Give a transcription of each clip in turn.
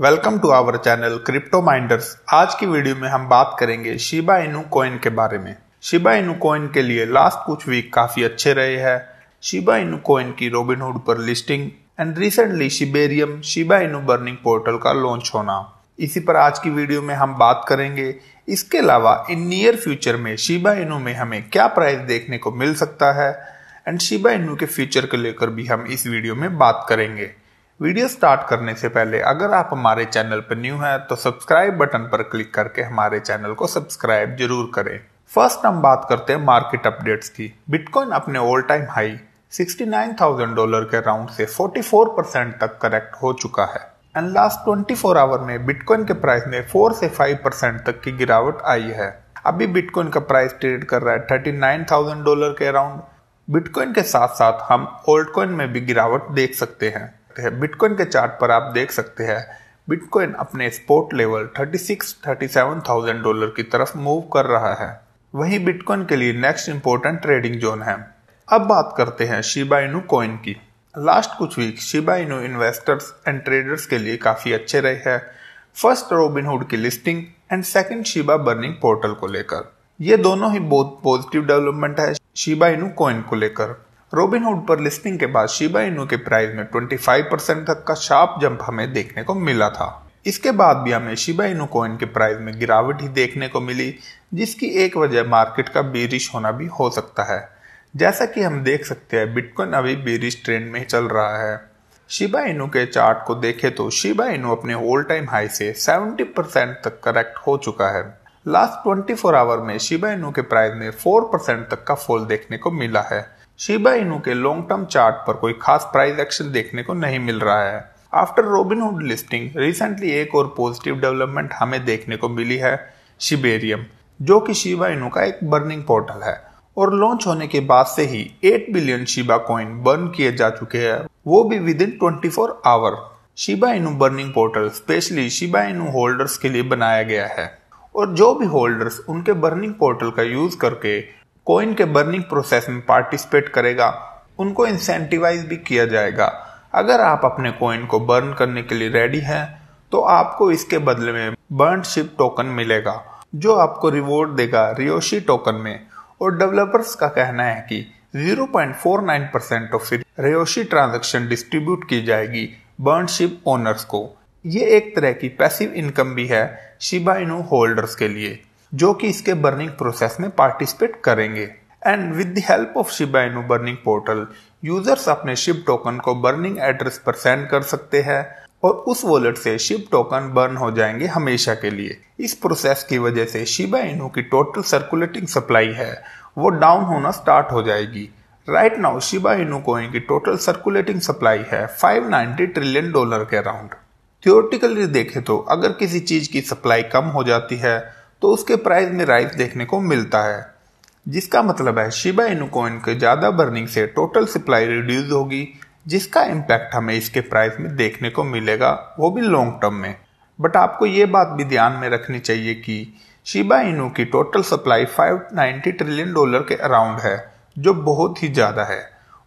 welcome to our channel crypto minders आज की video में हम बात करेंगे शिबा इनू कॉइन के बारे में शिबा इनू कॉइन के लिए लास्ट कुछ वीक काफी अच्छे रहे हैं शिबा इनू कॉइन की रोबिनहुड पर listing and recently Shibarium Shiba Inu burning portal का लॉन्च होना इसी पर आज की वीडियो में हम बात करेंगे इसके अलावा इन नियर फ्यूचर में शिबा इनू में हमें क्या प्राइस देखने को मिल सकता है एंड शिबा इनू के फ्यूचर को लेकर भी हम इस वीडियो में बात करेंगे वीडियो स्टार्ट करने से पहले अगर आप हमारे चैनल पर न्यू हैं तो सब्सक्राइब बटन पर क्लिक करके हमारे चैनल को सब्सक्राइब जरूर करें फर्स्ट हम बात करते हैं मार्केट अपडेट्स की बिटकॉइन अपने ऑल टाइम हाई 69,000 डॉलर के राउंड से 44 परसेंट तक करेक्ट हो चुका है एंड लास्ट 24 आवर में बिटकॉइन के प्राइस में 4 से 5 परसेंट तक की गिरावट आई है अभी बिटकॉइन का प्राइस ट्रेड कर रहा है 39,000 डॉलर के अराउंड बिटकॉइन के साथ साथ हम ओल्ड कॉइन में भी गिरावट देख सकते हैं सकते हैं बिटकॉइन के चार्ट पर आप देख सकते हैं बिटकॉइन अपने स्पोर्ट लेवल 36 37,000 डॉलर की तरफ मूव कर रहा है वहीं बिटकॉइन के लिए नेक्स्ट इंपॉर्टेंट ट्रेडिंग जोन है अब बात करते हैं शिबाइनू कॉइन की लास्ट कुछ week Shiba Inu investors and traders के लिए काफ़ी अच्छे रहे हैं फर्स्ट रोबिनहुड की listing and second Shiba burning portal को लेकर ये दोनों ही बहुत पॉजिटिव डेवलपमेंट है शिबाइनू कॉइन को लेकर रोबिनहुड पर लिस्टिंग के बाद शिबा इनू के प्राइस में 25 परसेंट तक का शार्प जंप हमें देखने को मिला था इसके बाद भी हमें शिबा इनू कोइन के प्राइस में गिरावट ही देखने को मिली जिसकी एक वजह मार्केट का बीरिश होना भी हो सकता है जैसा कि हम देख सकते हैं बिटकॉइन अभी बीरिश ट्रेंड में चल रहा है शिबा इनू के चार्ट को देखें तो शिबा इनू अपने ऑल टाइम हाई से 70 परसेंट तक करेक्ट हो चुका है लास्ट 24 आवर में शिबा इनू के प्राइस में 4 परसेंट तक का फॉल देखने को मिला है शिबा इनू के लॉन्ग टर्म चार्ट पर कोई खास प्राइस एक्शन देखने को नहीं मिल रहा है आफ्टर रोबिनहुड लिस्टिंग रिसेंटली एक और पॉजिटिव डेवलपमेंट हमें देखने को मिली है शिबेरियम जो कि शिबा इनू का एक बर्निंग पोर्टल है और लॉन्च होने के बाद से ही 8 बिलियन शिबा कॉइन बर्न किए जा चुके हैं वो भी within 24 hour Shiba Inu burning portal specially Shiba Inu holders के लिए बनाया गया है और जो भी होल्डर्स उनके बर्निंग पोर्टल का यूज करके कॉइन के बर्निंग प्रोसेस में पार्टिसिपेट करेगा उनको इंसेंटिवाइज भी किया जाएगा अगर आप अपने कॉइन को बर्न करने के लिए रेडी हैं तो आपको इसके बदले में बर्न शिप टोकन मिलेगा जो आपको रिवॉर्ड देगा रियोशी टोकन में और डेवलपर्स का कहना है कि 0.49 percent of Ryoshi transaction distribute की जाएगी बर्न शिप ओनर्स को ये एक तरह की पैसिव इनकम भी है शिबाइनो होल्डर्स के लिए जो कि इसके बर्निंग प्रोसेस में पार्टिसिपेट करेंगे and with the help of Shiba Inu burning portal users अपने शिप टोकन को बर्निंग एड्रेस पर सेंड कर सकते हैं और उस वॉलेट से शिप टोकन बर्न हो जाएंगे हमेशा के लिए इस प्रोसेस की वजह से शिबा इनु की टोटल सर्कुलेटिंग सप्लाई है वो डाउन होना स्टार्ट हो जाएगी right now Shiba Inu coin की टोटल सर्कुलेटिंग सप्लाई है 590 ट्रिलियन डॉलर के अराउंड थियोरटिकली देखें तो अगर किसी चीज की सप्लाई कम हो जाती है तो उसके प्राइस में राइज देखने को मिलता है जिसका मतलब है शिबा इनु के ज़्यादा बर्निंग से टोटल सप्लाई रिड्यूस होगी जिसका इम्पैक्ट हमें इसके प्राइस में देखने को मिलेगा वो भी लॉन्ग टर्म में बट आपको ये बात भी ध्यान में रखनी चाहिए कि शिबा इनू की टोटल सप्लाई 590 ट्रिलियन डॉलर के अराउंड है जो बहुत ही ज़्यादा है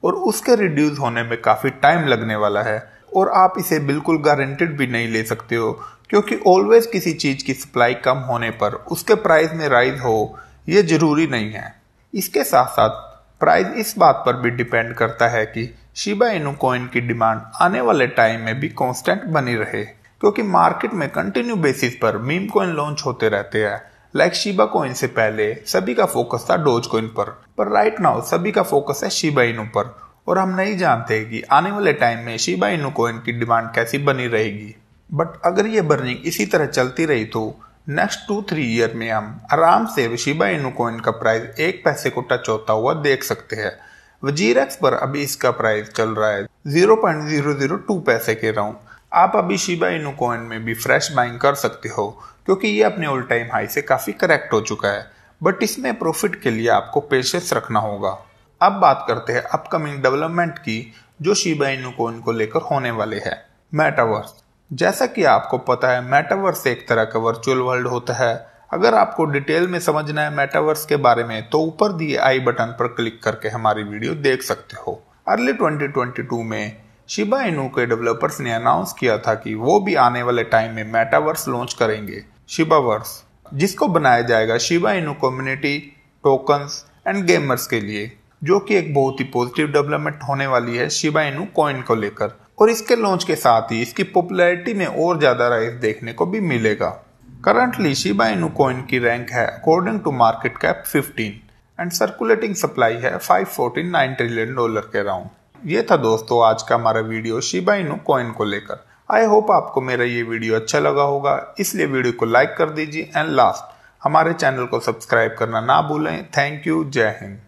और उसके रिड्यूस होने में काफ़ी टाइम लगने वाला है और आप इसे बिल्कुल गारंटेड भी नहीं ले सकते हो क्योंकि ऑलवेज किसी चीज़ की सप्लाई कम होने पर उसके प्राइस में राइज हो ये जरूरी नहीं है इसके साथ साथ प्राइस इस बात पर भी डिपेंड करता है कि शिबा इनुकोइन की डिमांड आने वाले टाइम में भी कांस्टेंट बनी रहे क्योंकि मार्केट में कंटिन्यू बेसिस पर मीम कॉइन लॉन्च होते रहते हैं लाइक शिबा कॉइन से पहले सभी का फोकस था डोज कॉइन पर पर राइट नाउ सभी का फोकस है शिबा इनु पर और हम नहीं जानते कि आने वाले टाइम में शिबा इनु कॉइन की डिमांड कैसी बनी रहेगी बट अगर ये बर्निंग इसी तरह चलती रही तो नेक्स्ट टू थ्री ईयर में हम आराम से विशिबा इनू कॉइन का प्राइस एक पैसे को टच होता हुआ देख सकते हैं वजीर एक्स पर अभी इसका प्राइस चल रहा है zero point zero zero two पैसे के राउंड आप अभी शिबा इनू कॉइन में भी फ्रेश बाइंग कर सकते हो क्योंकि ये अपने ऑल टाइम हाई से काफ़ी करेक्ट हो चुका है बट इसमें प्रॉफिट के लिए आपको पेशेंस रखना होगा अब बात करते हैं अपकमिंग डेवलपमेंट की जो शिबा इनू कॉइन को लेकर होने वाले हैं मेटावर्स जैसा कि आपको पता है मेटावर्स एक तरह का वर्चुअल वर्ल्ड होता है अगर आपको डिटेल में समझना है मेटावर्स के बारे में तो ऊपर दिए आई बटन पर क्लिक करके हमारी वीडियो देख सकते हो अर्ली 2022 में शिबा इनू के डेवलपर्स ने अनाउंस किया था कि वो भी आने वाले टाइम में मेटावर्स लॉन्च करेंगे शिबावर्स जिसको बनाया जाएगा Shiba Inu community tokens and gamers के लिए जो कि एक बहुत ही पॉजिटिव डेवलपमेंट होने वाली है शिबा इनू कॉइन को लेकर और इसके लॉन्च के साथ ही इसकी पॉपुलैरिटी में और ज़्यादा राइज देखने को भी मिलेगा करंटली शिबा इनू कॉइन की रैंक है according to market cap 15 and circulating supply है 549 ट्रिलियन डॉलर के अराउंड ये था दोस्तों आज का हमारा वीडियो शिबा इनू कॉइन को लेकर आई होप आपको मेरा ये वीडियो अच्छा लगा होगा इसलिए वीडियो को लाइक कर दीजिए एंड लास्ट हमारे चैनल को सब्सक्राइब करना ना भूलें थैंक यू जय हिंद